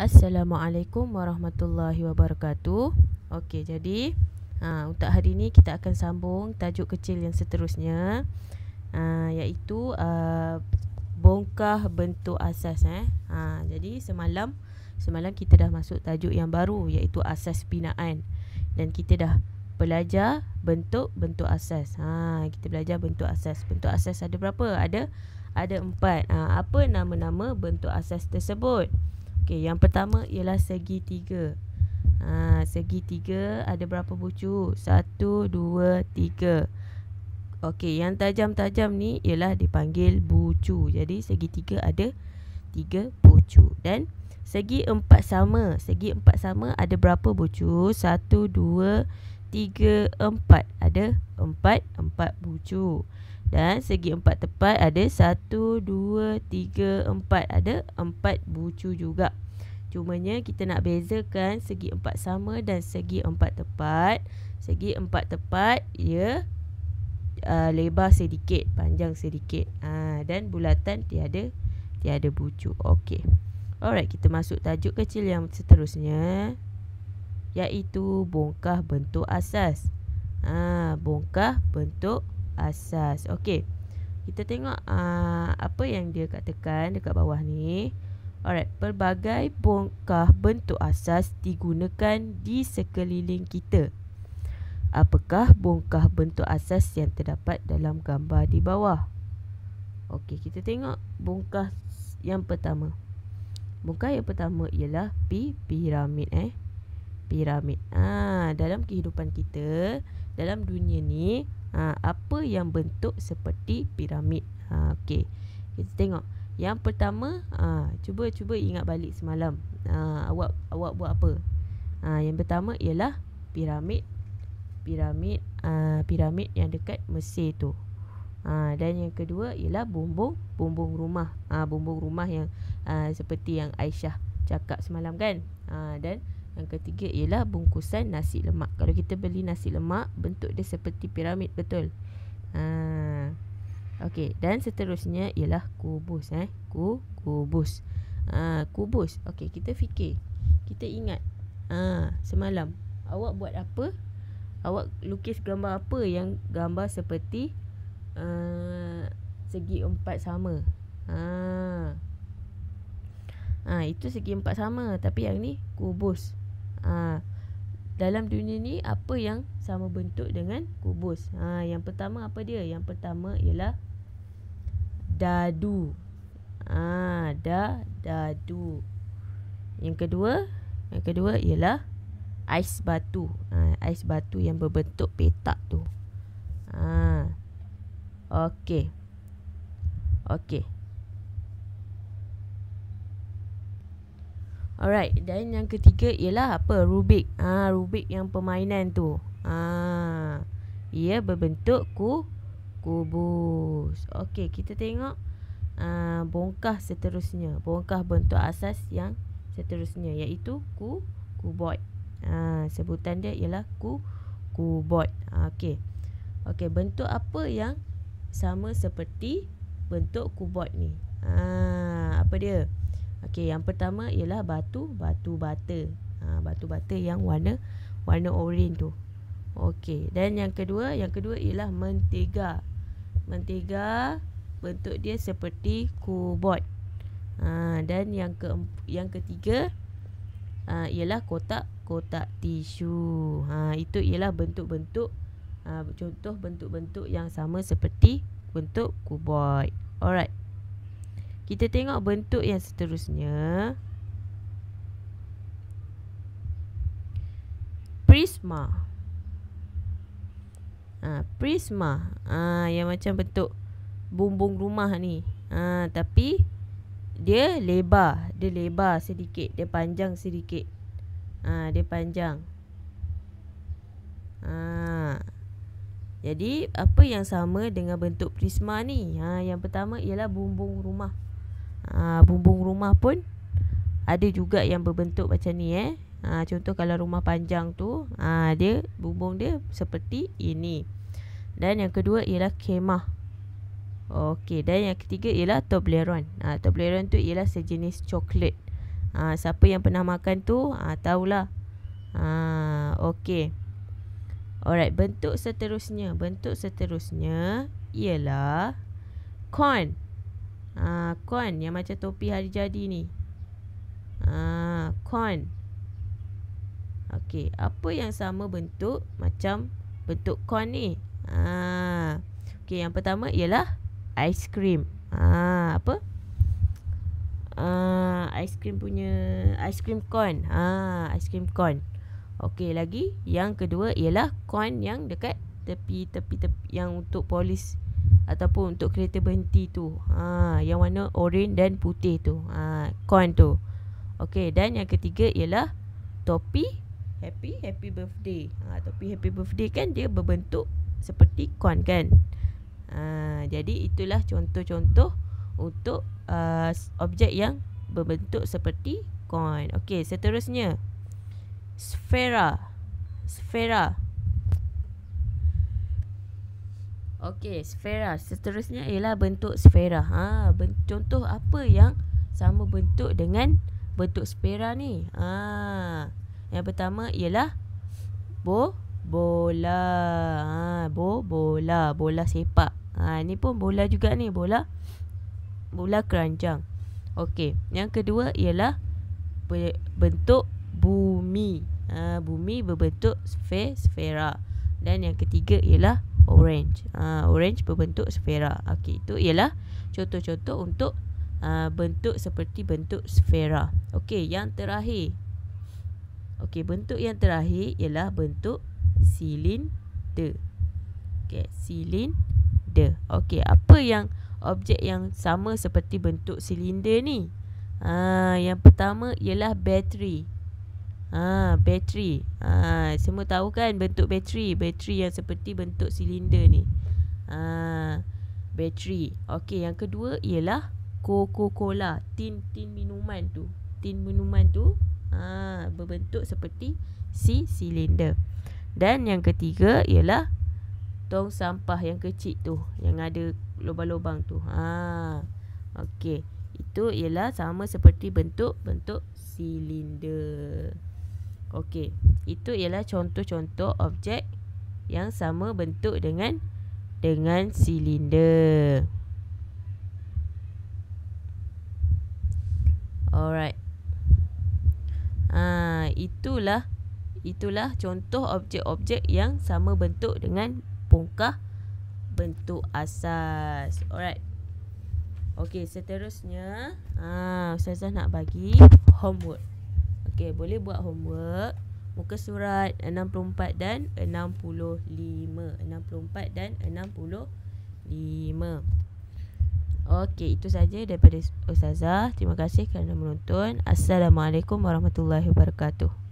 Assalamualaikum warahmatullahi wabarakatuh. Okey, jadi ha, untuk hari ini kita akan sambung tajuk kecil yang seterusnya ha, iaitu uh, bongkah bentuk asas eh. Ha, jadi semalam semalam kita dah masuk tajuk yang baru iaitu asas binaan dan kita dah belajar bentuk bentuk asas. Ha, kita belajar bentuk asas. Bentuk asas ada berapa? Ada ada empat. Ha, apa nama-nama bentuk asas tersebut? Okey, yang pertama ialah segi tiga. Ha, segi tiga ada berapa bucu? Satu, dua, tiga. Okey, yang tajam-tajam ni ialah dipanggil bucu. Jadi, segi tiga ada tiga bucu. Dan segi empat sama. Segi empat sama ada berapa bucu? Satu, dua, tiga, empat. Ada empat, empat bucu. Dan segi empat tepat ada satu, dua, tiga, empat. Ada empat bucu juga. Cumanya kita nak bezakan segi empat sama dan segi empat tepat. Segi empat tepat ya uh, lebar sedikit, panjang sedikit. Uh, dan bulatan tiada tiada bucu. Okey. Alright, kita masuk tajuk kecil yang seterusnya. Iaitu bongkah bentuk asas. Ah, uh, bongkah bentuk asas asas. Okey. Kita tengok uh, apa yang dia katakan dekat bawah ni. Alright, pelbagai bongkah bentuk asas digunakan di sekeliling kita. Apakah bongkah bentuk asas yang terdapat dalam gambar di bawah? Okey, kita tengok bongkah yang pertama. Bongkah yang pertama ialah P piramid eh. Piramid. Ah, dalam kehidupan kita, dalam dunia ni, ha, apa yang bentuk seperti piramid ha, okey kita tengok yang pertama ha, cuba cuba ingat balik semalam ha, awak awak buat apa ha, yang pertama ialah piramid piramid ha, piramid yang dekat Mesir tu ha, dan yang kedua ialah bumbung bumbung rumah ha, bumbung rumah yang ha, seperti yang Aisyah cakap semalam kan ha, dan yang ketiga ialah bungkusan nasi lemak. Kalau kita beli nasi lemak, bentuk dia seperti piramid, betul? Ha. okay. dan seterusnya ialah kubus eh. Ku kubus. Ha, kubus. Okay, kita fikir. Kita ingat. Ha, semalam awak buat apa? Awak lukis gambar apa yang gambar seperti uh, segi empat sama? Ha. Ha, itu segi empat sama tapi yang ni kubus ha, dalam dunia ni apa yang sama bentuk dengan kubus ha, yang pertama apa dia yang pertama ialah dadu ha, da dadu yang kedua yang kedua ialah ais batu ha, ais batu yang berbentuk petak tu ha, okey okey Alright, dan yang ketiga ialah apa? Rubik. Ah, ha, Rubik yang permainan tu. Ah. Ha, ia berbentuk ku kubus. Okey, kita tengok ha, bongkah seterusnya. Bongkah bentuk asas yang seterusnya iaitu ku kuboid. Ah, ha, sebutan dia ialah ku kuboid. Ha, Okey. Okey, bentuk apa yang sama seperti bentuk kuboid ni? Ah, ha, apa dia? Okey, yang pertama ialah batu batu bata. Ha, batu bata yang warna warna oren tu. Okey, dan yang kedua, yang kedua ialah mentega. Mentega bentuk dia seperti kubot. Ha, dan yang ke yang ketiga ha, ialah kotak-kotak tisu. Ha, itu ialah bentuk-bentuk ha, contoh bentuk-bentuk yang sama seperti bentuk kubot. Alright. Kita tengok bentuk yang seterusnya. Prisma. Ha, prisma. Ha, yang macam bentuk bumbung rumah ni. Ha, tapi dia lebar. Dia lebar sedikit. Dia panjang sedikit. Ha, dia panjang. Ha. Jadi apa yang sama dengan bentuk prisma ni? Ha, yang pertama ialah bumbung rumah ha, bumbung rumah pun ada juga yang berbentuk macam ni eh. Ha, contoh kalau rumah panjang tu ha, dia bumbung dia seperti ini. Dan yang kedua ialah kemah. Okey, dan yang ketiga ialah Toblerone. Ah ha, Toblerone tu ialah sejenis coklat. Ha, siapa yang pernah makan tu ha, tahulah. Ha, okey. Alright, bentuk seterusnya. Bentuk seterusnya ialah corn. Con yang macam topi hari jadi ni Haa Con Okey apa yang sama bentuk Macam bentuk con ni Haa Okey yang pertama ialah Ice cream Haa apa Haa ice cream punya Ice cream con Haa ice cream con Okey lagi yang kedua ialah Con yang dekat tepi-tepi-tepi Yang untuk polis ataupun untuk kereta berhenti tu. Ha, yang warna oren dan putih tu. Ha, coin tu. okay. dan yang ketiga ialah topi happy happy birthday. Ha, topi happy birthday kan dia berbentuk seperti coin kan. Ha, jadi itulah contoh-contoh untuk uh, objek yang berbentuk seperti coin. Okay, seterusnya. Sfera. Sfera. Okey, sfera. Seterusnya ialah bentuk sfera. Ha, ben- contoh apa yang sama bentuk dengan bentuk sfera ni? Ha. Yang pertama ialah bo bola. Ha, bo bola, bola sepak. Ha, ni pun bola juga ni, bola bola keranjang. Okey, yang kedua ialah bentuk bumi. Ha, bumi berbentuk sfera. Dan yang ketiga ialah orange. Uh, orange berbentuk sfera. Okey, itu ialah contoh-contoh untuk uh, bentuk seperti bentuk sfera. Okey, yang terakhir. Okey, bentuk yang terakhir ialah bentuk silinder. Okey, silinder. Okey, apa yang objek yang sama seperti bentuk silinder ni? Ah, yang pertama ialah bateri. Ah, bateri. Ah, semua tahu kan bentuk bateri, bateri yang seperti bentuk silinder ni. Ah, bateri. Okey, yang kedua ialah Coca-Cola, tin tin minuman tu. Tin minuman tu ah berbentuk seperti si silinder. Dan yang ketiga ialah tong sampah yang kecil tu yang ada lubang-lubang tu. Ha. Okey. Itu ialah sama seperti bentuk bentuk silinder. Okey, itu ialah contoh-contoh objek yang sama bentuk dengan dengan silinder. Alright. Ha, itulah itulah contoh objek-objek yang sama bentuk dengan pungkah bentuk asas. Alright. Okey, seterusnya, ha, saya nak bagi homework. Okey, boleh buat homework muka surat 64 dan 65. 64 dan 65. Okey, itu saja daripada ustazah. Terima kasih kerana menonton. Assalamualaikum warahmatullahi wabarakatuh.